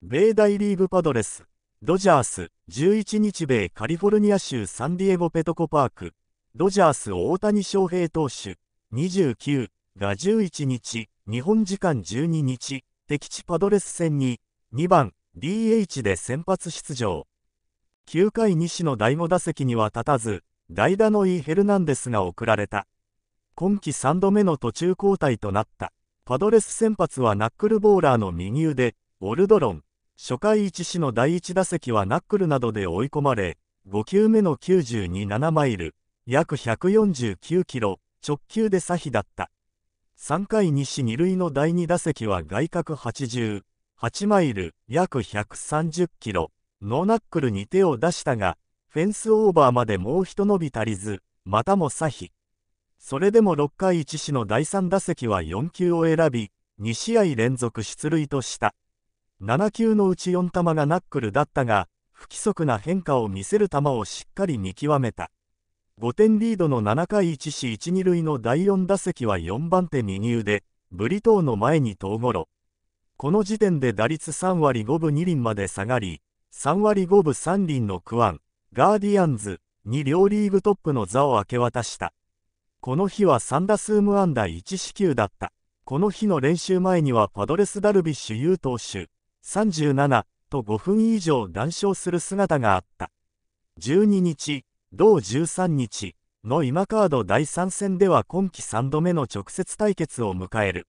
米大リーグパドレス、ドジャース、11日米カリフォルニア州サンディエゴペトコパーク、ドジャース大谷翔平投手、29が11日、日本時間12日、敵地パドレス戦に、2番 DH で先発出場。9回西の第5打席には立たず、代打のイ・ヘルナンデスが送られた。今季3度目の途中交代となった。パドレス先発はナックルボーラーの右腕、オルドロン。初回1死の第1打席はナックルなどで追い込まれ、5球目の927マイル、約149キロ、直球で左比だった。3回2死2塁の第2打席は外角80、8マイル、約130キロ、ノーナックルに手を出したが、フェンスオーバーまでもう一伸び足りず、またも左比。それでも6回1死の第3打席は4球を選び、2試合連続出塁とした。7球のうち4球がナックルだったが、不規則な変化を見せる球をしっかり見極めた。5点リードの7回1死1、2塁の第4打席は4番手右腕、ブリトーの前に遠ゴロ。この時点で打率3割5分2厘まで下がり、3割5分3厘のクアン、ガーディアンズに両リーグトップの座を明け渡した。この日は3打数無安打1四球だった。この日の練習前にはパドレスダルビッシュ有投手、37と5分以上談笑する姿があった。12日、同13日の今カード第3戦では今季3度目の直接対決を迎える。